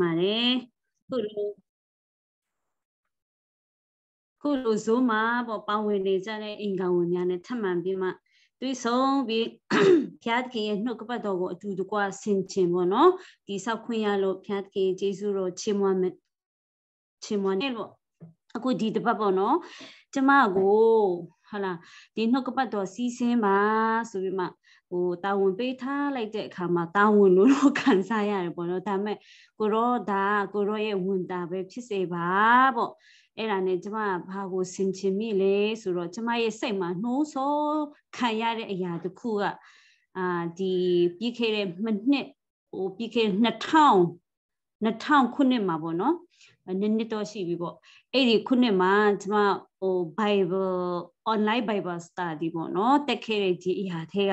ပါတယ်ခုလိုခုလိုဇိုးမှာပေါ့ပါဝင်နေကြတဲ့အိမ်ကောင်ဝင်များနဲ့ထပ်မံပြီးမှတွေ့ဆုံပြီးဖျားခင်ရဲ့နှုတ်ကပတ်တော်ကိုအတူတကွဆင်ခြင်ပေါ့နော်ဒီဆောက်ခွင့်ရလို့ဖျားခင်ယေရှုတော်ချီးမွမ်းချီးမွမ်းနေပေါ့အခုဒီတစ်ပတ်ပေါ့နော်ကျမကိုဟာလာဒီနှုတ်ကပတ်တော်စီးစင်းပါဆိုပြီးမှဟိုတာဝန်ပေးထားလိုက်တဲ့အခါမှာတာဝန်လို့တော့ခံစားရတယ်ပေါ့နော်ဒါပေမဲ့ကိုရောဒါကိုရောရဲ့ဝန်တာပဲဖြစ်စေပါပေါ့အဲ့ဒါနဲ့ကျမကဘာကိုဆင်ခြင်မိလဲဆိုတော့ကျမရဲ့စိတ်မှာနှိုးဆောခံရတဲ့အရာတစ်ခုကအာဒီပြီးခဲ့တဲ့မနှစ်ဟိုပြီးခဲ့2000 2000ခုနှစ်မှာပေါ့နော်နည်းနည်းတော့ရှိပြီပေါ့အဲ့ဒီခုနှစ်မှာကျမဟို Bible online Bible study ပေါ့နော်တက်ခဲ့တဲ့ဒီအရာထဲက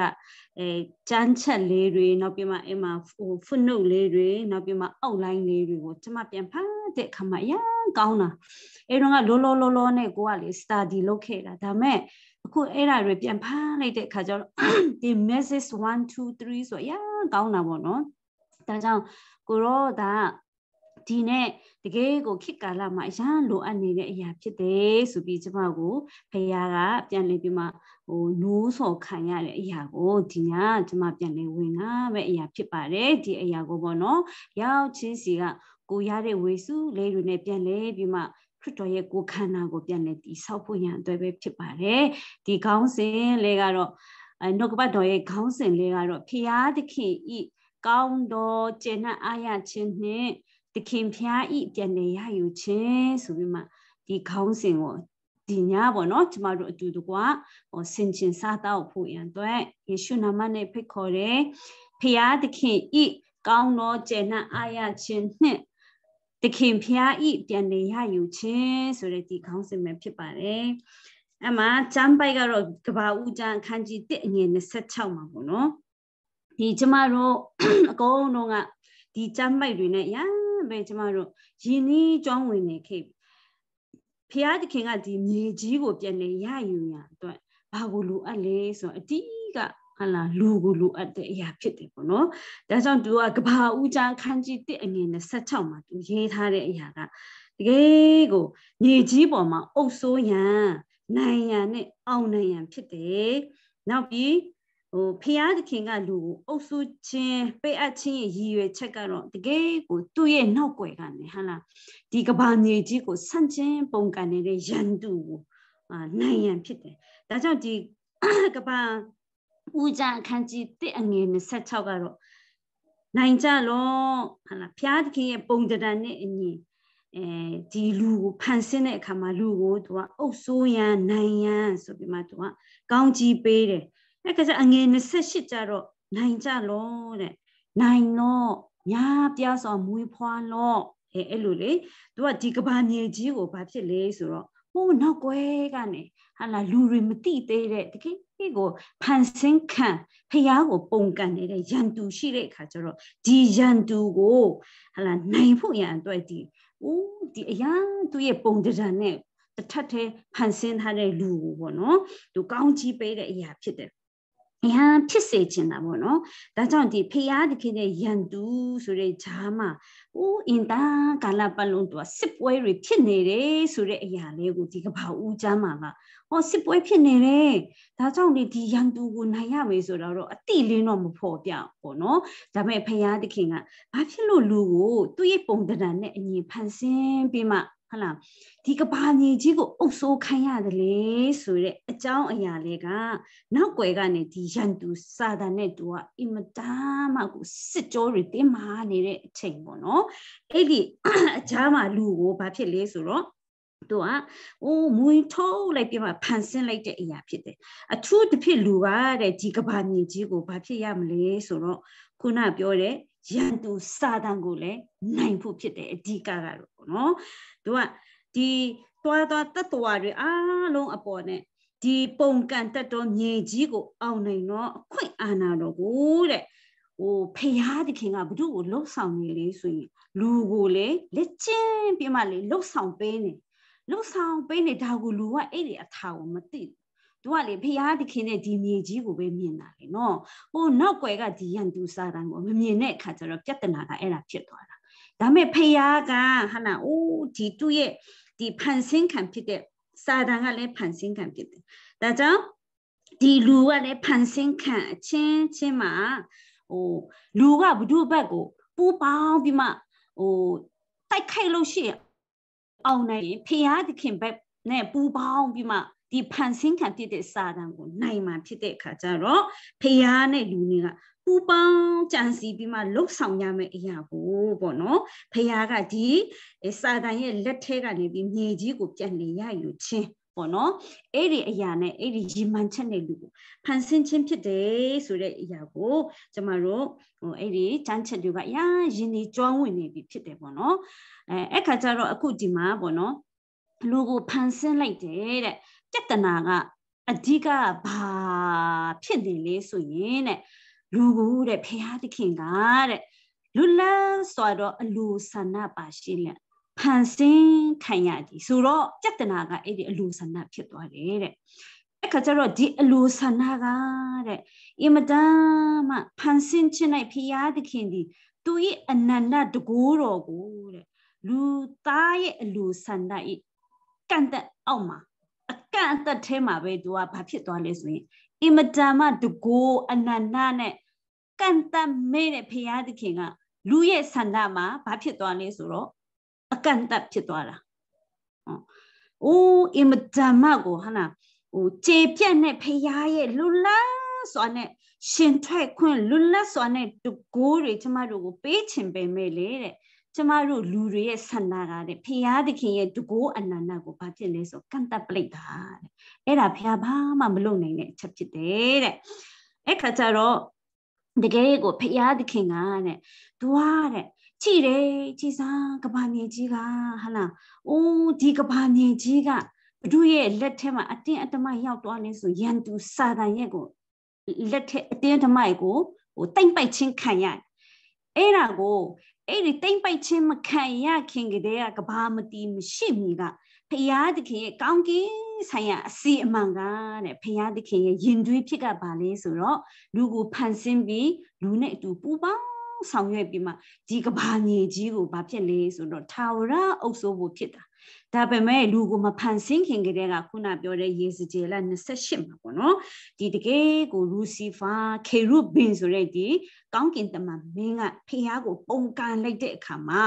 အဲကျမ်းချက်လေးတွေနောက်ပြီးမှအဲ့မှာဟို footnote လေးတွေနောက်ပြီးမှ outline လေးတွေကိုကျမပြန်ဖတ်တဲ့အခါမှာအရာကောင်းတာအဲ့တော့ကလောလောလောလောနဲ့ကိုကလေ study လုပ်ခဲ့တာဒါမဲ့အခုအဲ့ဒါတွေပြန်ဖတ်လိုက်တဲ့အခါကျတော့ဒီ message 1 2 3ဆိုအရာကောင်းတာပေါ့နော်ဒါကြောင့်ကိုရောဒါဒီနဲ့တကယ်ကိုခေတ်ကာလမှာအရန်လိုအပ်နေတဲ့အရာဖြစ်တယ်ဆိုပြီးကျမကိုဖခင်ကပြန်လည်ပြီးမှဟိုနိုးဆော်ခံရတဲ့အရာကိုဒီညကျမပြန်လည်ဝင်တာပဲအရာဖြစ်ပါတယ်ဒီအရာကိုပေါ့နော်ရောက်ချင်းစီကကိုရတဲ့ဝေစုလေးတွေနဲ့ပြန်လဲပြီးမှခရစ်တော်ရဲ့ကိုခန္ဓာကိုပြန်လဲတိဆောက်ဖို့ရန်အတွက်ပဲဖြစ်ပါတယ်ဒီခေါင်းစဉ်လေးကတော့အဲနှုတ်ကပတ်တော်ရဲ့ခေါင်းစဉ်လေးကတော့ဖျားသခင်ဤကောင်းတော်ကျေနပ်အားရခြင်းနှင့်တခင်ဖျားဤပြန်နေရယူခြင်းဆိုပြီးမှဒီခေါင်းစဉ်ကိုဒီညပေါ့နော်ကျမတို့အတူတကွဟောဆင်ခြင်စားတော့ဖို့ရန်အတွက်ယေရှုနာမနဲ့ဖိတ်ခေါ်တယ်ဖျားတခင်ဤကောင်းသောကျေနပ်အားရခြင်းနှင့်တခင်ဖျားဤပြန်နေရယူခြင်းဆိုတဲ့ဒီခေါင်းစဉ်ပဲဖြစ်ပါတယ်အမှကျမ်းပိုက်ကတော့ကဘာဦးကျမ်းအခန်းကြီး1အငယ်26မှာပေါ့နော်ဒီကျမတို့အကုန်လုံးကဒီကျမ်းပိုက်တွေနဲ့ရန်ပဲကျမတို့ယင်းဤကြောင်းဝင်နေခဲ့ဖျားသခင်ကဒီမြေကြီးကိုပြန်လဲရယူရအတွက်ဘာကိုလိုအပ်လဲဆိုတော့အတိကဟလာလူကိုလိုအပ်တဲ့အရာဖြစ်တယ်ပေါ့နော်ဒါကြောင့်သူကကဘာဦးချာခန်းကြီး1အငယ်26မှာသူရေးထားတဲ့အရာကတကယ်ကိုမြေကြီးပေါ်မှာအုပ်ဆိုးရန်နိုင်ရန်နဲ့အောင်နိုင်ရန်ဖြစ်တယ်နောက်ပြီးိုဖျားသခင်ကလူကိုအုပ်စုခြင်းပိတ်အပ်ခြင်းရဲ့ရည်ရွယ်ချက်ကတော့တကယ်ကိုသူ့ရဲ့နောက်ွယ်ကနေဟလားဒီကဘာမြေကြီးကိုဆန့်ကျင်ပုံကန်နေတဲ့ရန်သူကိုအာနိုင်ရန်ဖြစ်တယ်။ဒါကြောင့်ဒီကဘာဦးကြအခန်းကြီး1အငယ်26ကတော့နိုင်ကြလောဟလားဖျားသခင်ရဲ့ပုံတံနဲ့အညီအဲဒီလူကိုဖန်ဆင်းတဲ့အခါမှာလူကိုသူကအုပ်ဆိုးရန်နိုင်ရန်ဆိုပြီးမှသူကကောင်းကြီးပေးတယ်။အဲ့ကစားအငယ်28ကြတော့နိုင်ကြလောတဲ့နိုင်တော့ညာပြစွာမွေးဖွားလော့အဲအဲ့လိုလေသူကဒီကဘာမြေကြီးကိုဘာဖြစ်လဲဆိုတော့ဟိုနောက်ွယ်ကနေဟာလာလူတွေမတိသေးတဲ့တကယ်ဒီကိုဖန်ဆင်းခံဖះကိုပုံကန်နေတဲ့ရန်သူရှိတဲ့အခါကျတော့ဒီရန်သူကိုဟာလာနိုင်ဖို့ရန်အတွက်ဒီဦးဒီအရာသူ့ရဲ့ပုံတံနဲ့တထက်ထဲဖန်ဆင်းထားတဲ့လူကိုပေါ့နော်သူကောင်းကြီးပေးတဲ့အရာဖြစ်တယ်အဟံဖြစ်စေချင်တာပေါ့နော်ဒါကြောင့်ဒီဖျားတခင်တဲ့ယန်တူဆိုတဲ့ဂျာမအိုးအင်တာကာလပတ်လုံးတော့စစ်ပွဲတွေဖြစ်နေတယ်ဆိုတဲ့အရာလေးကိုဒီကဘာဦးဂျာမကဟောစစ်ပွဲဖြစ်နေတယ်ဒါကြောင့်ဒီဒီယန်တူကိုနိုင်ရမယ်ဆိုတော့အတိလင်းတော့မဖော်ပြပေါ့နော်ဒါပေမဲ့ဖျားတခင်ကဘာဖြစ်လို့လူကိုသူ့ရဲ့ပုံတံတန်နဲ့အညီဖန်ဆင်းပြီးမှဟုတ်လားဒီကဘာညီကြီးကိုအုပ်ဆိုးခိုင်းရတယ်လေဆိုတဲ့အကြောင်းအရာလေးကနောက်ွယ်ကနေဒီရန်သူစာတာနဲ့သူကအင်မတန်မှကိုစစ်ကြောတွေတင်းမာနေတဲ့အချိန်ပေါ့နော်အဲ့ဒီအချားမှာလူကိုဘာဖြစ်လဲဆိုတော့သူကအိုးမွင်ထုတ်လိုက်ပြမှာဖန်ဆင်းလိုက်တဲ့အရာဖြစ်တယ်အထူးတစ်ဖြစ်လူကတဲ့ဒီကဘာညီကြီးကိုဘာဖြစ်ရမလဲဆိုတော့ခုနပြောတဲ့ရန်သူစာတန်ကိုလည်းနိုင်ဖို့ဖြစ်တယ်အဓိကကတော့ပေါ့နော်သူကဒီတွားတွားတတ္တဝါတွေအားလုံးအပေါ်နဲ့ဒီပုံကံတက်တော်မြေကြီးကိုအောင်နိုင်တော့အခွင့်အာဏာတော်ကိုတဲ့ဟိုဖရာသခင်ကဘု து ကိုလှုပ်ဆောင်နေလေဆိုရင်လူကိုလေလက်ချင်းပြမလေလှုပ်ဆောင်ပေးနေလှုပ်ဆောင်ပေးနေဒါကိုလူကအဲ့ဒီအထာကိုမသိဘူးသူကလေဖရာသခင်နဲ့ဒီမြေကြီးကိုပဲမြင်တာလေနော်ဟိုနောက်ွယ်ကဒီရန်သူစာတန်ကိုမမြင်တဲ့အခါကျတော့ပြဿနာကအဲ့ဒါဖြစ်သွားတာဒါမဲ့ဖရာကဟာနာအိုးဒီသူ့ရဲ့ဒီဖန်ဆင်းခံဖြစ်တဲ့စာတန်ကလည်းဖန်ဆင်းခံဖြစ်တယ်ဒါကြောင့်ဒီလူကလည်းဖန်ဆင်းခံအချင်းချင်းမှာဟိုလူကဘုဒ္ဓဘက်ကိုပူပေါင်းပြီးမှဟိုတိုက်ခိုက်လို့ရှိရင်အောင်နိုင်ရင်ဖရာသခင်ဘက်နဲ့ပူပေါင်းပြီးမှဒီဖန်ဆင်းခံဖြစ်တဲ့စာတန်ကိုနိုင်မှာဖြစ်တဲ့အခါကျတော့ဖယားနဲ့လူတွေကပူပေါင်းကြံစီပြီးမှလှုပ်ဆောင်ရမယ့်အရာကိုပေါ့နော်ဖယားကဒီစာတန်ရဲ့လက်ထဲကနေပြီးမြေကြီးကိုပြန်လည်ရယူခြင်းပေါ့နော်အဲ့ဒီအရာနဲ့အဲ့ဒီရီမန်ချက်တဲ့လူကိုဖန်ဆင်းခြင်းဖြစ်တယ်ဆိုတဲ့အရာကိုကျမတို့ဟိုအဲ့ဒီချမ်းချက်တွေကရာရင်နေကျွမ်းဝင်နေပြီဖြစ်တယ်ပေါ့နော်အဲအခါကျတော့အခုဒီမှာပေါ့နော်လူကိုဖန်ဆင်းလိုက်တယ်တဲ့ပြဿနာကအဓိကဘာဖြစ်နေလဲဆိုရင်တဲ့လူကူတဲ့ဖရာသခင်ကတဲ့လူလန်းဆိုတော့အလူဆန္ဒပါရှိလက်ဖန်ဆင်းခံရသည်ဆိုတော့ပြဿနာကအဲ့ဒီအလူဆန္ဒဖြစ်သွားတယ်တဲ့အခါကျတော့ဒီအလူဆန္ဒကတဲ့အင်မတန်မှဖန်ဆင်းခြင်း၌ဖရာသခင်ဒီသူ၏အနန္တတကူတော်ကိုတဲ့လူသားရဲ့အလူဆန္ဒဤကန့်တဲ့အောက်မှာန့်အသက်ထဲမှာပဲသူကဘာဖြစ်သွားလဲဆိုရင်အင်မတန်မှတကိုးအနန္တနဲ့ကန့်တတ်မဲ့တဲ့ဘုရားသခင်က လူရဲ့ဆန္ဒမှာဘာဖြစ်သွားလဲဆိုတော့အကန့်အသတ်ဖြစ်သွားတာဟုတ်အိုးအင်မတန်မှကိုဟာနာဟိုခြေပြက်နဲ့ဘုရားရဲ့လူလန်းစွာနဲ့ရှင်ထွက်ခွင့်လူလက်စွာနဲ့တကိုးတွေကျမတို့ကိုပေးချင်ပေမဲ့လေတဲ့ကျမတို့လူတွေရဲ့ဆန္ဒကတဲ့ဖရာသခင်ရဲ့တကိုးအနန္တကိုဘာဖြစ်လဲဆိုကန့်တက်ပလိုက်တာတဲ့အဲ့ဒါဖရာဘာမှမလုပ်နိုင်တဲ့အချက်ဖြစ်တယ်တဲ့အဲ့ခါကျတော့တကယ်ကို ဖရာသခင်ကတဲ့ဒွားတဲ့ကြည့်တယ်ကြည်စားကဘာငယ်ကြီးကဟလာအိုးဒီကဘာငယ်ကြီးကဘဒုရဲ့လက်ထဲမှာအတင်းအတမရောက်သွားနေဆိုရန်သူစာတန်ရဲ့ကိုလက်ထဲအတင်းအတမကိုဟိုတိမ့်ပိုက်ချင်းခံရအဲ့ဒါကိုအဲ့ဒီတိမ့်ပိုက်ခြင်းမခံရခင်ကတည်းကကဘာမတီမရှိမီကဖရာသခင်ရဲ့ကောင်းကင်ဆိုင်ရာအစီအမံကတဲ့ဖရာသခင်ရဲ့ယင်တွင်းဖြစ်ကပါလေဆိုတော့လူကိုဖန်ဆင်းပြီးလူနဲ့အတူပူပေါင်းဆောင်ရွက်ပြီးမှဒီကဘာမြေကြီးကိုဘာဖြစ်လဲဆိုတော့ထာဝရအုပ်စိုးဖို့ဖြစ်တာဒါပေမဲ့လူကိုမဖန်ဆင်းခင်ကတည်းကခုနပြောတဲ့ရေစကြည်လ28မှာပေါ့နော်ဒီတကယ်ကိုလူစီဖာခေရုဘင်ဆိုတဲ့ဒီကောင်းကင်တမန်မင်းကဖះကိုပုံကန်လိုက်တဲ့အခါမှာ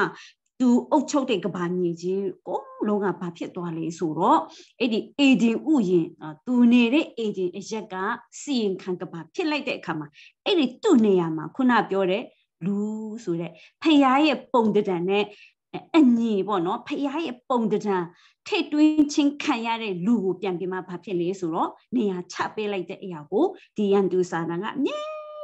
သူအုပ်ချုပ်တဲ့ကဘာမြေကြီးကိုလုံးကဘာဖြစ်သွားလဲဆိုတော့အဲ့ဒီအေဒင်ဥယင်သူနေတဲ့အေဒင်အရက်ကစီရင်ခံကဘာဖြစ်လိုက်တဲ့အခါမှာအဲ့ဒီသူ့နေရာမှာခုနပြောတဲ့လူဆိုတဲ့ဖခင်ရဲ့ပုံတံတန်နဲ့အညီပေါ့နော်ဖခင်ရဲ့ပုံတံထိတ်တွင်းချင်းခံရတဲ့လူကိုပြန်ပြန်มาဘာဖြစ်လဲဆိုတော့နေရာချပေးလိုက်တဲ့အရာကိုဒီယန်တူစာနာကအမြဲ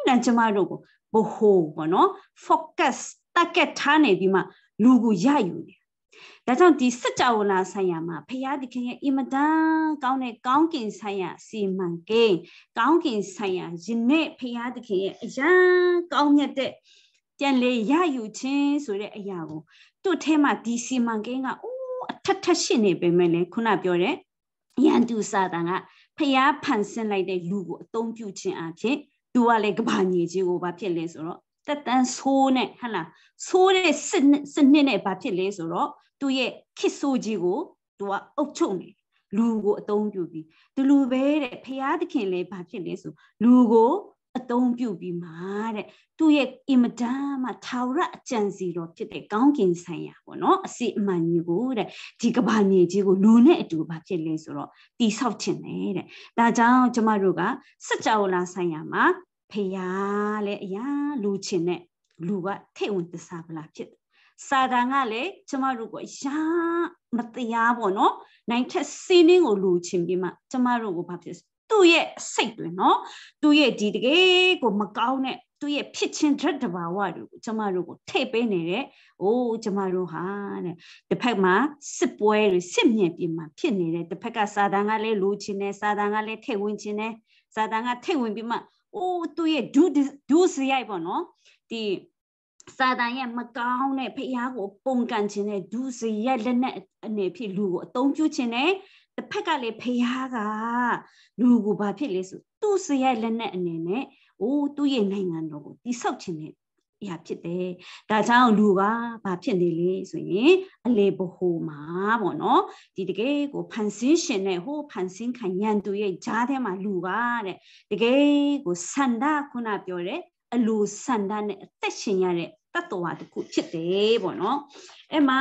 တမ်းကျမတို့ကိုဘဟိုပေါ့နော် focus target ထားနေပြီးမှလူကိုရယူနေဒါကြောင့်ဒီစကြဝဠာဆိုင်ရာမှာ ဖရာသခင်ရဲ့အင်မတန်ကောင်းတဲ့ကောင်းကင်ဆိုင်ရာစီမံကိန်းကောင်းကင်ဆိုင်ရာယနေ့ဖရာသခင်ရဲ့အရန်ကောင်းမြတ်တဲ့ပြန်လေရယူခြင်းဆိုတဲ့အရာကိုသူ့ထဲမှာဒီစီမံကိန်းကအိုးအထက်ထက်ရှိနေပေမဲ့လည်းခုနပြောတဲ့ယန္တုစာတန်ကဖျားဖန်ဆင်းလိုက်တဲ့လူကိုအသုံးပြုခြင်းအဖြစ်သူကလည်းကဘာညေကြီးကိုဘာဖြစ်လဲဆိုတော့တက်တန်းဆိုးနဲ့ဟဟလားဆိုးတဲ့စနစ်နဲ့ဘာဖြစ်လဲဆိုတော့သူ့ရဲ့ခစ်ဆိုးကြီးကိုသူကအုပ်ချုပ်နေလူကိုအသုံးပြုပြီးဒီလူပဲတဲ့ဖျားသခင်လည်းဘာဖြစ်လဲဆိုလူကိုအသုံးပြုပြီးမှတဲ့သူ့ရဲ့အင်မတန်မှထာဝရအကြံစီတော်ဖြစ်တဲ့ကောင်းကင်ဆိုင်ရာပေါ့နော်အစီအမံမျိုးကိုတဲ့ဒီကဘာမြေကြီးကိုလူနဲ့အတူဘာဖြစ်လဲဆိုတော့တိဆောက်ခြင်းနဲ့တဲ့ဒါကြောင့်ကျမတို့ကစัจ java လာဆိုင်ရာမှာဖရာလဲအရာလူချင်းနဲ့လူကထိတ်ဝင်သစားပလာဖြစ်စာတန်ကလည်းကျမတို့ကိုရာမတရားပေါ့နော်နိုင်ထက်စင်းင်းကိုလူချင်းပြီးမှကျမတို့ကိုဘာဖြစ်သူ့ရဲ့စိတ်တွေနော်သူ့ရဲ့ဒီတကယ်ကိုမကောင်းတဲ့သူ့ရဲ့ဖြစ်ချင်းဓာတ်တဘာဝတွေကိုကျမတို့ကိုထိပ်ပေးနေတဲ့။အိုးကျမတို့ဟာတဲ့။တစ်ဖက်မှာစစ်ပွဲတွေစစ်မြေပြင်မှာဖြစ်နေတဲ့တစ်ဖက်ကစာတန်ကလည်းလိုချင်တယ်စာတန်ကလည်းထိပ်ဝင်ချင်တယ်စာတန်ကထိပ်ဝင်ပြီးမှအိုးသူ့ရဲ့ဒူးဒူးစရိုက်ပေါ့နော်။ဒီစာတန်ရဲ့မကောင်းတဲ့ဖျားကိုပုံကန်ခြင်းနဲ့ဒုစရက်လက်နဲ့အနေဖြင့်လူကိုအသုံးပြုခြင်းနဲ့တစ်ဖက်ကလည်းဖះကလူကိုဘာဖြစ်လဲဆိုသူ့စရိုက်လက်နဲ့အနေနဲ့အိုးသူ့ရဲ့နိုင်ငံတော်ကိုတိဆောက်ခြင်းနဲ့အရာဖြစ်တယ်။ဒါကြောင့်လူကဘာဖြစ်နေလဲဆိုရင်အလေဘဟုမှာပေါ့နော်။ဒီတကယ်ကိုဖန်ဆင်းရှင်နဲ့ဟိုဖန်ဆင်းခံရန်သူရဲ့ကြားထဲမှာလူကတဲ့။တကယ်ကိုဆန္ဒခုနပြောတဲ့အလိုဆန္ဒနဲ့အသက်ရှင်ရတဲ့တတ္တဝါတစ်ခုဖြစ်တယ်ပေါ့နော်အဲ့မှာ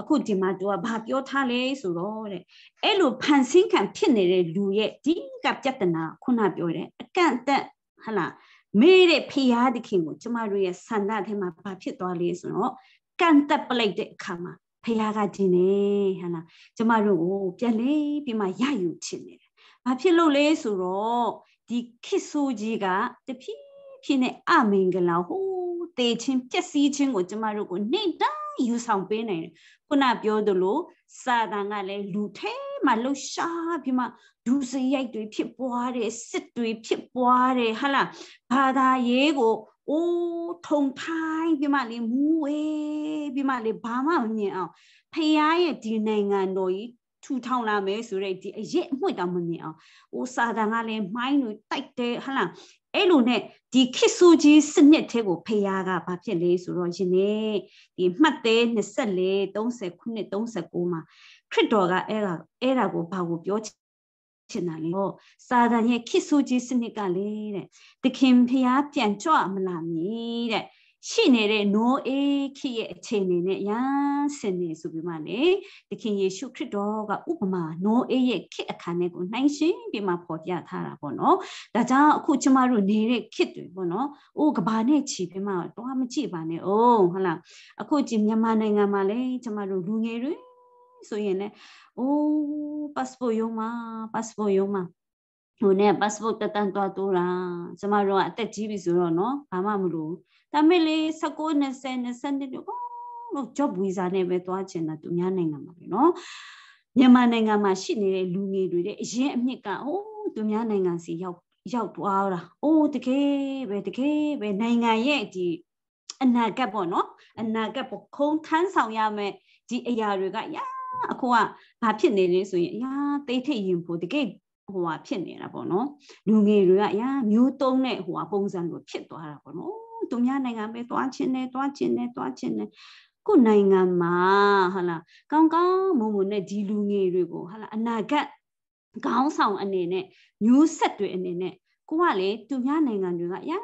အခုဒီမှာသူကဘာပြောထားလဲဆိုတော့တဲ့အဲ့လိုဖန်ဆင်းခံဖြစ်နေတဲ့လူရဲ့ဒီကပြဿနာခုနပြောတဲ့အကန့်အသတ်ဟလားမေးတဲ့ဖီးယားတခင်ကိုကျမတို့ရဲ့ဆန္ဒထဲမှာဘာဖြစ်သွားလဲဆိုတော့ကန့်တက်ပလိုက်တဲ့အခါမှာဖခင်ကတင်နေဟဟလားကျမတို့ကိုပြန်လေပြီးမှရယူချင်တယ်။ဘာဖြစ်လို့လဲဆိုတော့ဒီခစ်ဆိုးကြီးကတဖြည်းဖြစ်နေအမင်္ဂလာဟိုးတေချင်းပျက်စီးခြင်းကိုကျမတို့ကိုနေ့တိုင်းယူဆောင်ပေးနိုင်တယ်ခုနပြောသလိုစာတန်ကလည်းလူထဲမှာလှရှားပြီးမှဒုစရိုက်တွေဖြစ်ပွားတဲ့စစ်တွေဖြစ်ပွားတဲ့ဟာလားဘာသာရေးကိုအိုးထုံထိုင်းပြီးမှလေမူဝေးပြီးမှလေဘာမှမမြင်အောင်ဖခင်ရဲ့ဒီနိုင်ငံတော်ကြီးထူထောင်လာမယ်ဆိုတဲ့ဒီအရေးအမွှေ့တောင်မမြင်အောင်။အိုးစာတန်ကလည်းမိုင်းတွေတိုက်တယ်ဟဟလားအဲ့လိုနဲ့ဒီခစ်ဆူကြီးစနစ်ထဲကိုဖယားကဘာဖြစ်လဲဆိုတော့ယနေ့ဒီမှတ်သေး24 30ခုနှစ်39မှာခရစ်တော်ကအဲ့ဒါအဲ့ဒါကိုဘာကိုပြောချင်တာလဲဟောစာတန်ရဲ့ခစ်ဆူကြီးစနစ်ကလေတဲ့သခင်ဖယားပြန်ကြွမလာမည်တဲ့ရှိနေတဲ့နိုးအေးခိရဲ့အခြေအနေနဲ့ရန်စင်နေဆိုပြီးမှလေသခင်ယေရှုခရစ်တော်ကဥပမာနိုးအေးရဲ့ခိအခါနဲ့ကိုနှိုင်းရှင်ပြီးမှပေါ်ပြထားတာပေါ့နော်ဒါကြောင့်အခုကျမတို့နေတဲ့ခိတွေပေါ့နော်အိုးကဘာနဲ့ချီပြီးမှတော့မကြည့်ပါနဲ့အောင်ဟုတ်လားအခုကြည့်မြန်မာနိုင်ငံမှာလေကျမတို့လူငယ်တွေဆိုရင်လည်းအိုး passport ရုံးမှာ passport ရုံးမှာဟိုနဲ့ passport တက်တန်းသွားတိုးတာကျမတို့ကအသက်ကြီးပြီဆိုတော့နော်ဘာမှမလို့ဒါမဲ့လေ19 20 20တို့လို့ job visa နဲ့ပဲသွားချင်တာသူများနိုင်ငံမှာပဲနော်မြန်မာနိုင်ငံမှာရှိနေတဲ့လူငယ်တွေတဲ့အရင်အမြင့်ကဟိုးသူများနိုင်ငံစီရောက်ရောက်သွားတာအိုးတကယ်ပဲတကယ်ပဲနိုင်ငံရဲ့ဒီအနာဂတ်ပေါ့နော်အနာဂတ်ပေါ့ခုံထမ်းဆောင်ရမယ်ဒီအရာတွေကရာအခုကဘာဖြစ်နေလဲဆိုရင်အရာတိတ်ထိတ်ရင်ဖို့တကယ်ဟိုဟာဖြစ်နေတာပေါ့နော်လူငယ်တွေကအရာမျိုးတုံးတဲ့ဟိုဟာပုံစံလိုဖြစ်သွားတာပေါ့နော်သူများနိုင်ငံပဲသွားချင်းနဲ့သွားချင်းနဲ့သွားချင်းနဲ့ခုနိုင်ငံမှာဟာလာကောင်းကောင်းမုံမုံနဲ့ဒီလူငယ်တွေကိုဟာလာအနာဂတ်ခေါင်းဆောင်အနေနဲ့မျိုးဆက်တွေအနေနဲ့ကိုကလေသူများနိုင်ငံတွေကရာ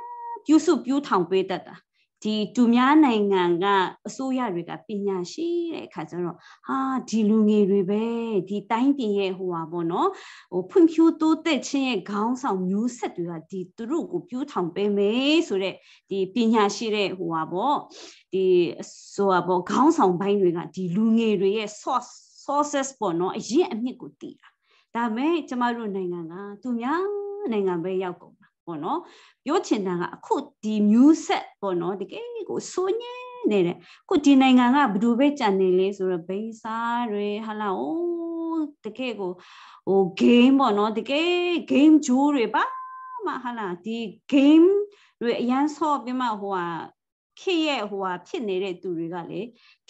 ပြုစုပြူထောင်ပေးတတ်တာဒီသူများနိုင်ငံကအစိုးရတွေကပညာရှိတဲ့အခါကျတော့ဟာဒီလူငယ်တွေပဲဒီတိုင်းပြည်ရဲ့ဟိုပါပေါ့နော်ဟိုဖွံ့ဖြိုးတိုးတက်ခြင်းရဲ့ခေါင်းဆောင်မျိုးဆက်တွေကဒီသူတို့ကိုပြူးထောင်ပေးမယ်ဆိုတော့ဒီပညာရှိတဲ့ဟိုပါပေါ့ဒီဆိုပါပေါ့ခေါင်းဆောင်ပိုင်းတွေကဒီလူငယ်တွေရဲ့ source sources ပေါ့နော်အရင်အမြစ်ကိုတည်တာဒါပေမဲ့ကျမတို့နိုင်ငံကသူများနိုင်ငံပဲရောက်ကုန်ပေါ့နော်ပြောချင်တာကအခုဒီမျိုးဆက်ပေါ့နော်တကယ်ကိုစိုးညင်းနေတဲ့ခုဒီနိုင်ငံကဘယ်သူပဲကြံနေလဲဆိုတော့ဘိန်းစားတွေဟာလာအိုးတကယ်ကိုဟို game ပေါ့နော်တကယ် game ဂျိုးတွေပါမဟာလာဒီ game တွေအရန်ဆော့ပြီးမှဟိုဟာခေရဲ့ဟိုဟာဖြစ်နေတဲ့သူတွေကလေ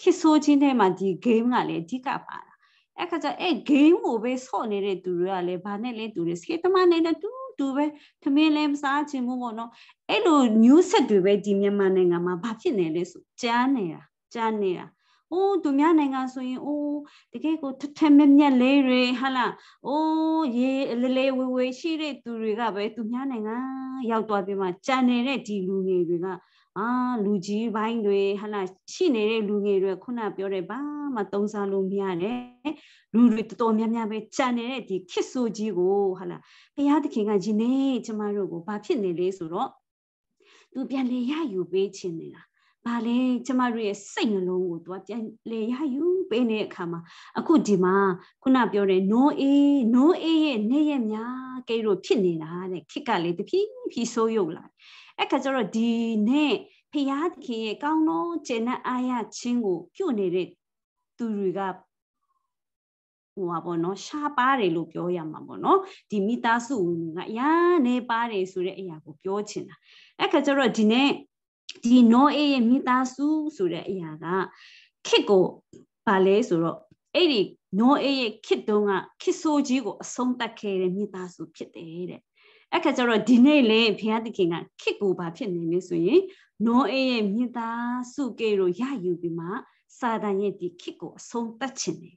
ခေဆိုးချင်းထဲမှာဒီ game ကလေအဓိကပါတာအဲ့ခါကျအဲ့ game ကိုပဲဆော့နေတဲ့သူတွေကလေဘာနဲ့လဲသူတွေစေတမနေတဲ့သူသူပဲသမင်းလည်းမစားချင်ဘူးပေါ့နော်အဲ့လို new set တွေပဲဒီမြန်မာနိုင်ငံမှာဘာဖြစ်နေလဲဆိုကြားနေတာကြားနေတာအိုးသူများနိုင်ငံဆိုရင်အိုးတကယ်ကိုထထက်မြက်မြက်လေးတွေဟာလားအိုးရေလေလေဝေဝေရှိတဲ့သူတွေကပဲသူများနိုင်ငံရောက်သွားပြီးမှကြံနေတဲ့ဒီလူငယ်တွေကအာလူကြီးပိုင်းတွေဟလာရှိနေတဲ့လူငယ်တွေခုနပြောတဲ့ဘာမှသုံးစားလို့မရတယ်လူတွေတော်တော်များများပဲကြံနေတဲ့ဒီခစ်ဆိုကြီးကိုဟလာဘုရားသခင်ကယနေ့ကျမတို့ကိုဘာဖြစ်နေလဲဆိုတော့သူပြန်လေရယူပေးခြင်းနေတာဘာလဲကျမတို့ရဲ့စိတ်နှလုံးကိုသူကပြန်လေရယူပေးနေတဲ့အခါမှာအခုဒီမှာခုနပြောတဲ့ no a no a ရဲ့နေရများကိလို့ဖြစ်နေတာတဲ့ခစ်ကလေတဖြည်းဖြည်းဆိုးရုပ်လာတယ်အဲ့ခါကျတော့ဒီနေ့ဖရာသခင်ရဲ့ကောင်းသောကျေနပ်အားရခြင်းကိုပြုနေတဲ့သူတွေကဟိုပါပေါ့နော်ရှားပါတယ်လို့ပြောရမှာပေါ့နော်ဒီမိသားစုငါရာနေပါတယ်ဆိုတဲ့အရာကိုပြောချင်တာအဲ့ခါကျတော့ဒီနေ့ဒီ no a ရဲ့မိသားစုဆိုတဲ့အရာကခစ်ကိုဗာလဲဆိုတော့အဲ့ဒီ no a ရဲ့ခစ်တုံးကခစ်ဆိုးကြီးကိုအဆုံးတတ်ခဲ့တဲ့မိသားစုဖြစ်တယ်တဲ့အဲ့ခါကျတော့ဒီနေ့လည်းဘုရားသခင်ကခစ်ကိုဘာဖြစ်နေလဲဆိုရင်နောအေးရဲ့မြစ်သားစုကေကိုရယူပြီးမှစာတန်ရဲ့ဒီခစ်ကိုအဆုံးသတ်ခြင်းနေ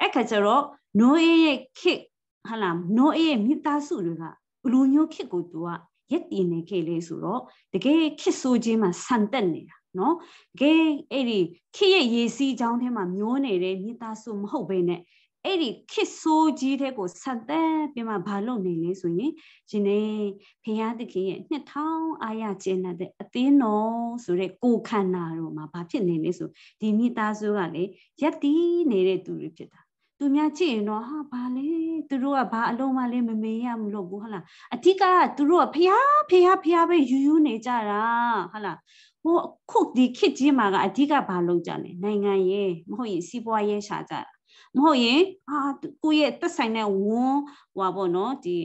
အဲ့ခါကျတော့နောအေးရဲ့ခစ်ဟာလာနောအေးရဲ့မြစ်သားစုတွေကဘလူမျိုးခစ်ကိုသူကရက်တည်နေခဲ့လေဆိုတော့တကယ်ခစ်ဆိုးခြင်းမှာဆန်တက်နေတာနော်တကယ်အဲ့ဒီခစ်ရဲ့ရေစီးချောင်းထဲမှာမျောနေတဲ့မြစ်သားစုမဟုတ်ဘဲနဲ့အဲ့ဒီခစ်ဆိုးကြီးတဲ့ကိုဆက်သက်ပြီးမှဘာလုပ်နေလဲဆိုရင်ရှင်နေဖရာသခင်ရဲ့နှစ်ထောင်အာရကျင့်တဲ့အသင်းတော်ဆိုတဲ့ကိုခန္ဓာတော်မှာဘာဖြစ်နေလဲဆိုဒီမိသားစုကလေရက်တီးနေတဲ့သူတွေဖြစ်တာသူများကြည့်ရင်တော့ဟာဘာလဲသူတို့ကဘာအလုံးမလဲမမေးရမလို့ဘူးဟလားအဓိကကသူတို့ကဖျားဖျားဖျားပဲယူယူနေကြတာဟလားဟိုခုဒီခစ်ကြီးမှာကအဓိကဘာလုပ်ကြလဲနိုင်ငံရေးမဟုတ်ရင်စီးပွားရေးရှာကြတာမဟုတ်ရင်အာကိုယ့်ရဲ့သက်ဆိုင်တဲ့ဝန်ဟွာပေါ့နော်ဒီ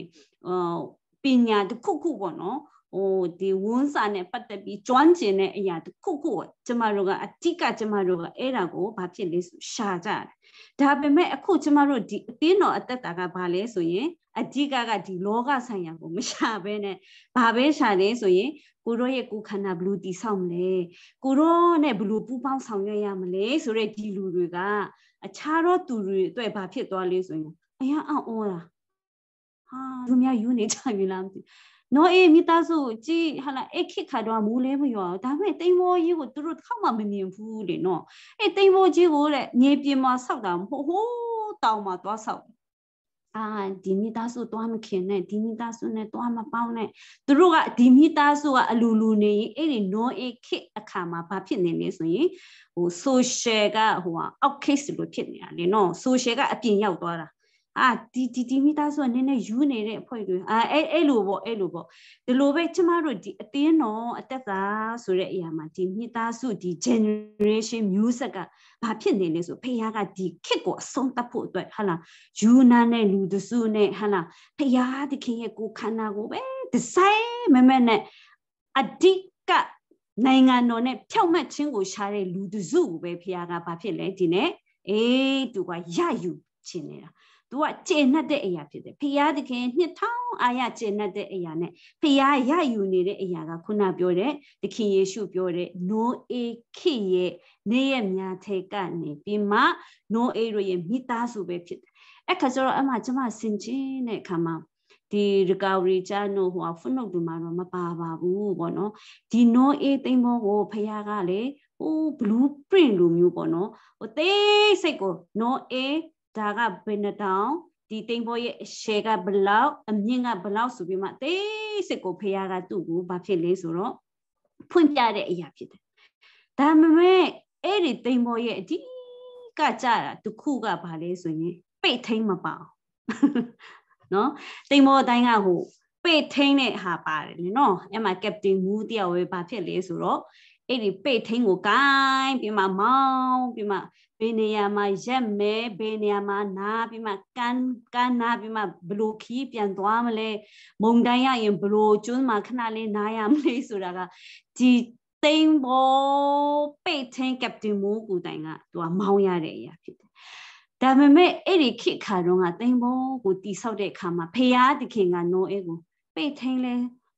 ဟိုပညာတစ်ခုခုပေါ့နော်ဟိုဒီဝန်စာနဲ့ပတ်သက်ပြီးကျွမ်းကျင်တဲ့အရာတစ်ခုခုကိုကျမတို့ကအတိကကျမတို့ကအဲ့ဒါကိုဘာဖြစ်လဲဆိုရှာကြတယ်ဒါပေမဲ့အခုကျမတို့ဒီအတင်းတော်အသက်တာကဘာလဲဆိုရင်အဓိကကဒီလောကဆိုင်ရာကိုမရှာဘဲနဲ့ဘာပဲရှာတယ်ဆိုရင်ကိုတို့ရဲ့ကိုခန္ဓာဘလူးတည်ဆောက်မလဲကိုတို့နဲ့ဘလူးပူပေါင်းဆောင်ရွက်ရမလဲဆိုတော့ဒီလူတွေကအခြားသောသူတွေအတွက်ဘာဖြစ်သွားလဲဆိုရင်အရင်အောင့်အောလာဟာသူများယူနေကြပြီလားမသိနော်အေးမိသားစုကြည်ဟာလာအဲ့ခက်ခါတော့မူးလဲမရောဒါပေမဲ့တိမ်မောကြီးကိုသူတို့တစ်ခေါက်မှမမြင်ဘူးလေနော်အဲ့တိမ်မောကြီးကိုတဲ့မြေပြင်မှာဆောက်တာမဟုတ်ဟိုးတောင်မှာသွားဆောက်အာဒီမိသားစုသွားမခင်နဲ့ဒီမိသားစုနဲ့သွားမပေါင်းနဲ့သူတို့ကဒီမိသားစုကအလူလူနေရင်အဲ့ဒီ no a kid အခါမှာဘာဖြစ်နေလဲဆိုရင်ဟို social ကဟို outcase လို့ဖြစ်နေတာလေနော် social ကအပြင်ရောက်သွားတာအာဒီဒီဒီမိသားစုကနည်းနည်းယူနေတဲ့အဖွဲ့တွေအာအဲ့အဲ့လိုပေါ့အဲ့လိုပေါ့ဒီလိုပဲကျမတို့ဒီအတင်းတော်အတက်ကဆိုတဲ့အရာမှာဒီမိသားစုဒီ generation မျိုးဆက်ကဘာဖြစ်နေလဲဆိုဖေယားကဒီခစ်ကိုအဆုံးသတ်ဖို့အတွက်ဟာလားယူနာနဲ့လူတစုနဲ့ဟာလားဖေယားတခင်ရဲ့ကိုခန္ဓာကိုပဲဒီဆိုင်မမနဲ့အဓိကနိုင်ငံတော်နဲ့ဖြောက်မှတ်ခြင်းကိုရှာတဲ့လူတစုကိုပဲဖေယားကဘာဖြစ်လဲဒီနဲ့အေးသူကရယူခြင်းနေတာသူကကျေနပ်တဲ့အရာဖြစ်တယ်ဖရာသခင်နှစ်ထောင်အာရကျေနပ်တဲ့အရာနဲ့ဖရာရယူနေတဲ့အရာကခုနပြောတဲ့သခင်ယေရှုပြောတဲ့ no a ခေရဲ့နေရမြာထဲကနေပြီးမှ no a ရဲ့မိသားစုပဲဖြစ်တယ်အဲ့ခါကျတော့အမှကျမစင်ချင်းတဲ့အခါမှာဒီ recovery ချနို့ဟိုဖုန်းတို့မှာတော့မပါပါဘူးပေါ့နော်ဒီ no a သိမ်းဘောကိုဖရာကလေဟို blue print လိုမျိုးပေါ့နော်ဟိုသိစိတ်ကို no a ဒါကဘယ်နှတောင်ဒီတိမ်ဘောရဲ့အရှယ်ကဘလောက်အမြင့်ကဘလောက်ဆိုပြီးမှတိတ်စစ်ကိုဖခင်ကသူ့ကိုဘာဖြစ်လဲဆိုတော့ဖွင့်ပြတဲ့အရာဖြစ်တယ်ဒါပေမဲ့အဲ့ဒီတိမ်ဘောရဲ့အဓိကကြတာတစ်ခုကဘာလဲဆိုရင်ပိတ်ထိန်မပါအောင်နော်တိမ်ဘောအတိုင်းကဟိုပိတ်ထိန်တဲ့ဟာပါတယ်လေနော်အဲ့မှာကက်ပတိန်မူးတယောက်ပဲဘာဖြစ်လဲဆိုတော့အဲ့ဒီပိတ်ထိန်ကိုကိုင်းပြီးမှမောင်းပြီးမှယ်နေရာမှာရက်မဲဘယ်နေရာမှာနားပြီးမှကန်ကန်နားပြီးမှဘလို့ခီးပြန်သွားမလဲမုံတိုင်းရရင်ဘလို့ကျွန်းမှာခဏလေးနားရမလဲဆိုတာကဒီတိမ်ဘောပိတ်ထင်းကပတင်မိုးကိုတိုင်ကသူကမောင်းရတဲ့အရာဖြစ်တယ်ဒါပေမဲ့အဲ့ဒီခေတ်ခါတုန်းကတိမ်ဘောကိုတိဆောက်တဲ့အခါမှာဖရာတခင်ကနောအဲကိုပိတ်ထင်းလဲ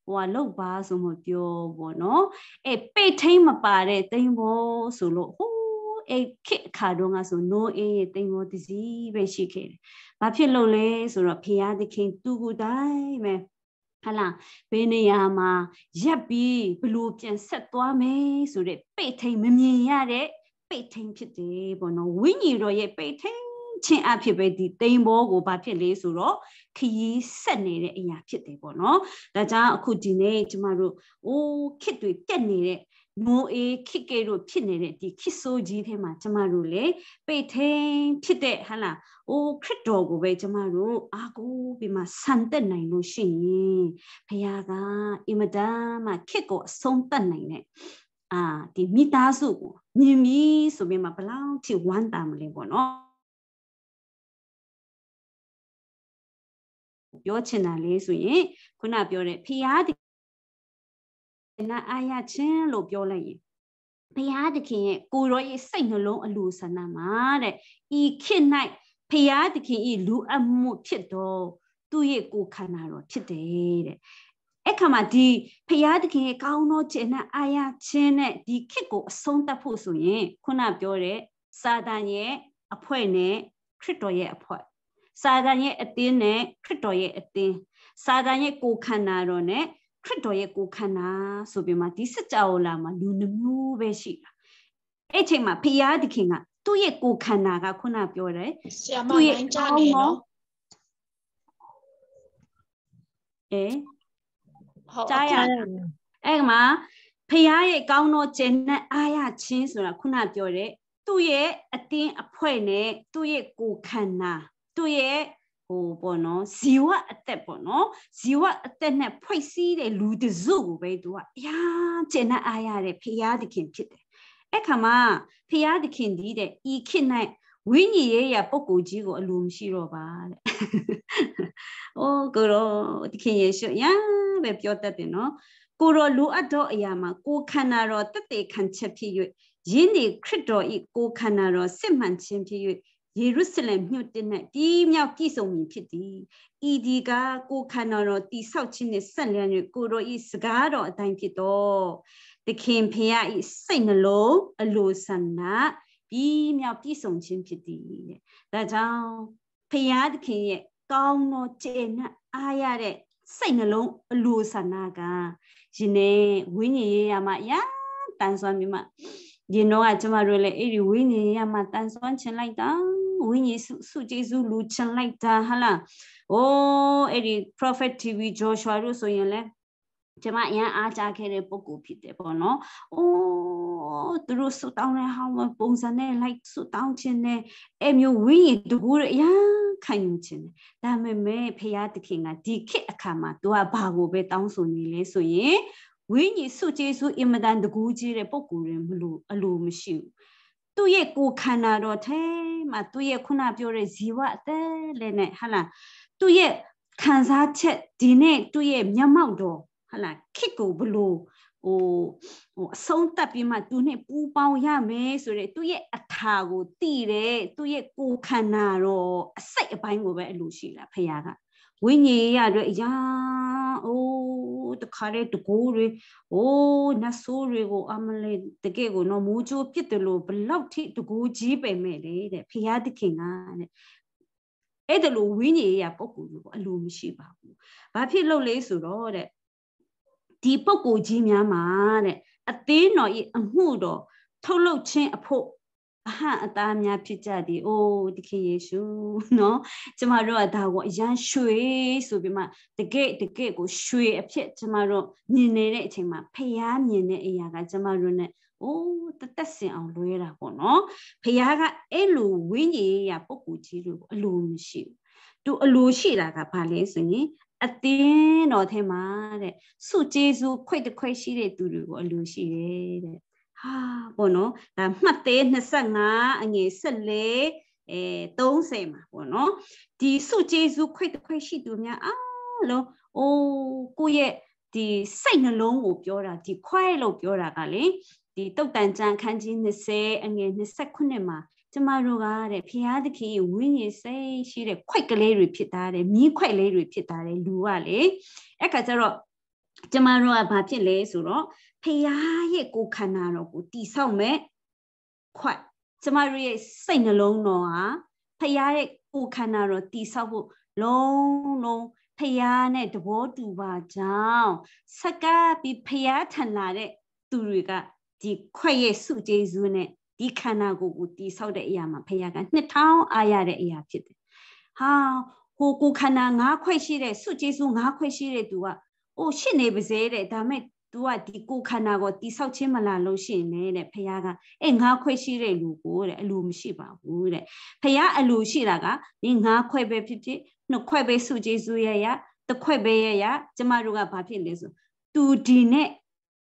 ဟိုကလောက်ပါဆိုမှပြောပေါ့နော်အဲပိတ်ထိန်မပါတဲ့တိမ်ဘောဆိုလို့ဟို8ခေတ်အခါတုန်းကဆို no a ရဲ့တိမ်မောတစည်းပဲရှိခဲ့တယ်။ဘာဖြစ်လို့လဲဆိုတော့ဖရာသခင်သူကိုယ်တိုင်ပဲဟလာဘယ်နေရာမှာရက်ပြီးဘလို့ပြန်ဆက်သွားမယ်ဆိုတဲ့ပိတ်ထိန်မမြင်ရတဲ့ပိတ်ထိန်ဖြစ်တယ်ပေါ့နော်ဝိညာဉ်တော်ရဲ့ပိတ်ထိန်ချင်းအဖြစ်ပဲဒီတိမ်ဘောကိုဘာဖြစ်လဲဆိုတော့ခရီးဆက်နေတဲ့အရာဖြစ်တယ်ပေါ့နော်ဒါကြောင့်အခုဒီနေ့ကျမတို့အိုးခစ်တွေတက်နေတဲ့နွန်အေးခစ်ကေတို့ဖြစ်နေတဲ့ဒီခစ်ဆိုးကြီးထဲမှာကျမတို့လေပေထိန်ဖြစ်တဲ့ဟလာအိုခရစ်တော်ကိုပဲကျမတို့အာကိုပြီးမှဆန်သက်နိုင်လို့ရှိရင်ဖခင်ကအင်မတန်မှခစ်ကိုအဆုံးသတ်နိုင်တဲ့အာဒီမိသားစုကိုမြင်ပြီဆိုပြီးမှဘလောက်ထိဝမ်းသာမလဲပေါ့နော်ပြောချင်တာလေဆိုရင်ခုနပြောတဲ့ဖခင်နာအားရခြင်းလို့ပြောလိုက်ရင်ဘုရားသခင်ရဲ့ကိုရောရဲ့စိတ်နှလုံးအလိုဆန္ဒမှာတဲ့ဤခေတ်၌ဘုရားသခင်ဤလူအမှုဖြစ်တော်သူ့ရဲ့ကိုခန္ဓာတော်ဖြစ်တယ်တဲ့အဲ့ခါမှာဒီဘုရားသခင်ရဲ့ကောင်းသောခြင်းနဲ့အာရခြင်းနဲ့ဒီခေတ်ကိုအဆုံးသတ်ဖို့ဆိုရင်ခုနပြောတဲ့စာတန်ရဲ့အဖွဲ့နဲ့ခရစ်တော်ရဲ့အဖွဲ့စာတန်ရဲ့အသင်းနဲ့ခရစ်တော်ရဲ့အသင်းစာတန်ရဲ့ကိုခန္ဓာတော်နဲ့ခရစ်တော်ရဲ့ကိုခန္ဓာဆိုပြီးမှဒီစကြဝဠာမှာလူနှမျိုးပဲရှိတာအဲ့ချိန်မှာဖရာသခင်ကသူ့ရဲ့ကိုခန္ဓာကခုနပြောတယ်သူ့ရဲ့အောင်းမောအဲကြားရအဲ့မှာဖရာရဲ့ကောင်းသောကျင့်နဲ့အားရခြင်းဆိုတာခုနပြောတဲ့သူ့ရဲ့အတင်းအဖွဲနဲ့သူ့ရဲ့ကိုခန္ဓာသူ့ရဲ့ဟိုပေါ့နော်ဇီဝအသက်ပေါ့နော်ဇီဝအသက်နဲ့ဖွဲ့စည်းတဲ့လူတစုကိုပဲသူကအရာကျင့်နှအားရတဲ့ဖရာသခင်ဖြစ်တယ်အဲ့ခါမှာဖရာသခင်ဒီတဲ့ဤခေတ်၌ဝိညာဉ်ရေးရပုံကိုကြီးကိုအလိုမရှိတော့ပါတဲ့။အိုးကိုရောသခင်ယေရှုရာပဲပြောတတ်တယ်နော်။ကိုရောလိုအပ်တော့အရာမှာကိုခန္ဓာတော်တသက်ခံချက်ဖြစ်၍ယင်းဒီခရစ်တော်ဤကိုခန္ဓာတော်စစ်မှန်ခြင်းဖြစ်၍ယေရုရှလင်မြို့တင်၌ပြီးမြောက်ပြည်စုံမည်ဖြစ်သည်ဤဒီကကိုခန္ဓာတော်တိဆောက်ခြင်းနှင့်ဆက်လျံ၍ကိုတော်ဤစကားတော်အတိုင်းဖြစ်တော်သခင်ဖရာဤစိတ်နှလုံးအလိုဆန္ဒပြီးမြောက်ပြည်စုံခြင်းဖြစ်သည်တဲ့ဒါကြောင့်ဖရာသခင်ရဲ့ကောင်းသောကျေနပ်အားရတဲ့စိတ်နှလုံးအလိုဆန္ဒကယင်းနဲ့ဝိညာဉ်ရေးရမှာအရန်တန်ဆွမ်းမြတ်ရင်တော့ကကျမတို့လည်းအဲ့ဒီဝိညာဉ်ရမှာတန်ဆွမ်းခြင်းလိုက်တာဝိညာဉ်စုစုကျေးဇူးလူချင်လိုက်တာဟာလားအိုးအဲ့ဒီ prophet tv joshua တို့ဆိုရင်လဲကျမအရင်အားကြခဲ့တဲ့ပုံကိုဖြစ်တယ်ပေါ့နော်။အိုးသူတို့ဆူတောင်းတဲ့ဟောင်းပုံစံနဲ့ like ဆူတောင်းခြင်းနဲ့အဲ့မျိုးဝိညာဉ်တကူရအရင်ခံယူခြင်း။ဒါပေမဲ့ဖရာသခင်ကဒီခေတ်အခါမှာသူကဘာကိုပဲတောင်းဆိုနေလဲဆိုရင်ဝိညာဉ်ဆုကျေးဇူးအင်မတန်တကူကြီးတဲ့ပုံကိုယ်ရင်မလို့အလိုမရှိဘူး။သူ့ရဲ့ကိုယ်ခန္ဓာတော်ထဲမှာသူ့ရဲ့ခုနပြောတဲ့ဇီဝအသက်လေးနဲ့ဟာလားသူ့ရဲ့ခံစားချက်ဒီနဲ့သူ့ရဲ့မျက်မှောက်တော်ဟာလားခစ်ကိုဘလို့ဟိုဟိုအဆုံးသတ်ပြီးမှသူနဲ့ပူပေါင်းရမယ်ဆိုတဲ့သူ့ရဲ့အထာကိုတည်တယ်သူ့ရဲ့ကိုယ်ခန္ဓာတော်အစိတ်အပိုင်းကိုပဲအလိုရှိလားဖခင်ကဝိညာဉ်ရအတွက်အရာအိုးတခါလေတကိုးတွေအိုးနတ်ဆိုးတွေကိုအမလေးတကယ်ကိုနော်မိုးချိုးပြစ်တယ်လို့ဘလောက်ထိတကိုးကြီးပဲမဲ့လေတဲ့ဖရာသခင်ကတဲ့အဲ့ဒါလိုဝိညာဉ်ရေးပုံကူလို့အလိုမရှိပါဘူး။ဘာဖြစ်လို့လဲဆိုတော့တဲ့ဒီပုံကူကြီးများမှာတဲ့အသေးတော်ဤအမှုတော်ထုတ်လုပ်ခြင်းအဖို့အဟံအသားများဖြစ်ကြသည်။အိုးသခင်ယေရှုနော်။ကျမတို့ကဒါကိုအရန်ရွှေဆိုပြီးမှတကယ်တကယ်ကိုရွှေအဖြစ်ကျမတို့မြင်နေတဲ့အချိန်မှာဖျားမြင်တဲ့အရာကကျမတို့ ਨੇ အိုးတသက်စင်အောင်လွဲတာပေါ့နော်။ဖျားကအဲ့လိုဝိညာဉ်ရာပုဂ္ဂိုလ်ကြီးတွေကိုအလိုမရှိဘူး။သူအလိုရှိတာကဘာလဲဆိုရင်အသင်းတော်ထဲမှာတဲ့စုကျေးဇူးခွိတ်တခွိတ်ရှိတဲ့သူတွေကိုအလိုရှိတယ်တဲ့ဟာပေါ့နော်ဒါမှတ်သေး25အငယ်14အဲ30မှာပေါ့နော်ဒီစုကျေးဇူးခွိတ်ခွိတ်ရှိသူများအားလုံးအိုးကိုယ့်ရဲ့ဒီစိတ်နှလုံးကိုပြောတာဒီခွဲလို့ပြောတာကလေဒီတုတ်တန်ကြံခန်းကြီး20အငယ်29မှာကျမတို့ကတဲ့ဖျားသခင်ရဲ့ဝိညာဉ်စိတ်ရှိတဲ့ခွိုက်ကလေးတွေဖြစ်တာတဲ့မြင်းခွိုက်လေးတွေဖြစ်တာတဲ့လူကလေအဲ့ခါကျတော့ကျမတို့ကဘာဖြစ်လဲဆိုတော့ဖရာရဲ့ကိုခန္ဓာတော်ကိုတည်ဆောက်မဲ့ခွတ်ကျမတို့ရဲ့စိတ်နှလုံးတော်ဟာဖရာရဲ့ကိုခန္ဓာတော်တည်ဆောက်ဖို့လုံးလုံးဖရာနဲ့တဘောတူပါကြောင်းစကပ်ပြီးဖရာထန်လာတဲ့သူတွေကဒီခွက်ရဲ့စုကျေးဇူးနဲ့ဒီခန္ဓာကိုယ်ကိုတည်ဆောက်တဲ့အရာမှာဖရာကနှစ်ထောင်အားရတဲ့အရာဖြစ်တယ်။ဟာဟိုကိုခန္ဓာ၅ခွက်ရှိတဲ့စုကျေးဇူး၅ခွက်ရှိတဲ့သူကအိုရှစ်နေပါစေတဲ့ဒါမဲ့သူကဒီကိုခန္ဓာကိုတိဆောက်ခြင်းမလားလို့ရှိရင်တဲ့ဖခင်ကအေးငါခွဲရှိတဲ့လူကိုတဲ့အလိုမရှိပါဘူးတဲ့ဖခင်အလိုရှိတာကဒီငါခွဲပဲဖြစ်ဖြစ်နှစ်ခွဲပဲစုကျေစုရရတစ်ခွဲပဲရရကျမတို့ကဘာဖြစ်လဲဆိုသူဒီနဲ့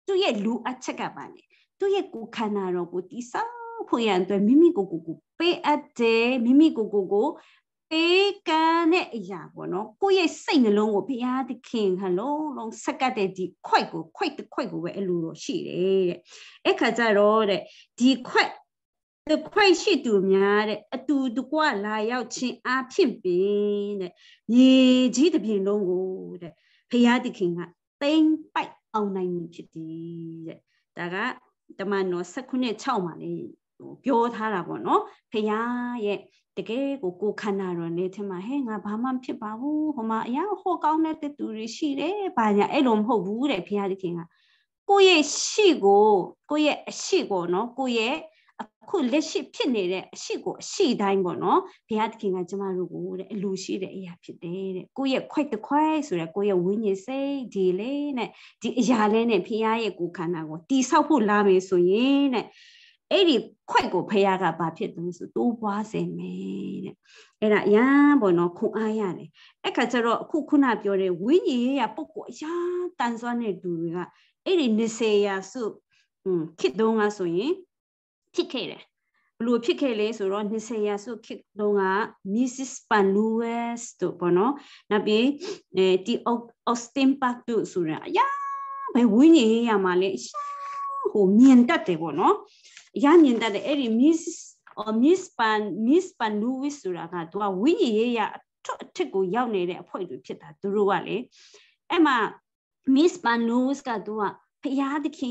သူ့ရဲ့လူအချက်ကပါလေသူ့ရဲ့ကိုခန္ဓာတော်ကိုတိဆောက်ဖို့ရန်အတွက်မိမိကိုကိုကိုပေးအပ်တယ်မိမိကိုကိုကိုပေးကမ်းတဲ့အရာပေါ့နော်ကိုယ့်ရဲ့စိတ်နှလုံးကိုဘုရားသခင်ဟလုံးလုံးဆက်ကတ်တဲ့ဒီခွိုက်ကိုခွိုက်တခွိုက်ကိုပဲအလိုတော်ရှိတယ်တဲ့အဲ့ခါကျတော့တဲ့ဒီခွိုက်တခွိုက်ရှိသူများတဲ့အတူတကွလာရောက်ခြင်းအဖြစ်ပင်တဲ့ညီကြီးတစ်ပြင်လုံးကိုတဲ့ဘုရားသခင်ကတိမ့်ပိုက်အောင်နိုင်ပြီဖြစ်တယ်တဲ့ဒါကတမန်တော်16မှာလေးပြောထားတာပေါ့နော်ဖခင်ရဲ့တကယ်ကိုကိုခန္ဓာတော်နဲ့ထင်မှာဟဲ့ငါဘာမှဖြစ်ပါဘူးဟိုမှာအရာဟောကောင်းတဲ့သူတွေရှိတယ်ဘာညာအဲ့လိုမဟုတ်ဘူးတဲ့ဖခင်တခင်ကကိုရဲ့ရှိကိုကိုရဲ့အရှိကိုနော်ကိုရဲ့အခုလက်ရှိဖြစ်နေတဲ့အရှိကိုအရှိတိုင်းပေါ့နော်ဘုရားသခင်ကကျမတို့ကိုတဲ့အလိုရှိတဲ့အရာဖြစ်တယ်တဲ့ကိုယ့်ရဲ့ခွိုက်တခွိုက်ဆိုတဲ့ကိုယ့်ရဲ့ဝိညာဉ်စိတ်ဒီလေးနဲ့ဒီအရာလေးနဲ့ဘုရားရဲ့ကိုယ်ခန္ဓာကိုတိဆောက်ဖို့လာမယ်ဆိုရင်တဲ့အဲ့ဒီခွက်ကိုဖခင်ကဘာဖြစ်သလဲဆိုတိုးပွားစေမယ်တဲ့အဲ့ဒါအရန်ပေါ့နော်ခွန်အားရတယ်အဲ့ခါကျတော့အခုခုနပြောတဲ့ဝိညာဉ်ရေးရပုဂ္ဂိုလ်အရာတန်ဆွမ်းတဲ့သူတွေကအဲ့ဒီ20ရာစုခေတ်တုန်းကဆိုရင်ဖြစ်ခဲ့တယ်ဘလို့ဖြစ်ခဲ့လဲဆိုတော့20ရာစုခေတ်တုန်းက Mrs. Panlues တို့ပေါ့နော်နောက်ပြီးအဲဒီ Austin Park တို့ဆိုတာအရာဘယ်ဝိညာဉ်ရေးရမှာလဲဟိုမြင်တတ်တယ်ပေါ့နော်ရမြင်တတ်တဲ့အဲ့ဒီ miss or miss pan miss pan louis ဆိုတာကသူကဝိညာဉ်ရေးရအထွတ်အထစ်ကိုရောက်နေတဲ့အဖွဲ့တွေဖြစ်တာသူတို့ကလေအဲ့မှာ miss pan louis ကသူကဖျားသခင်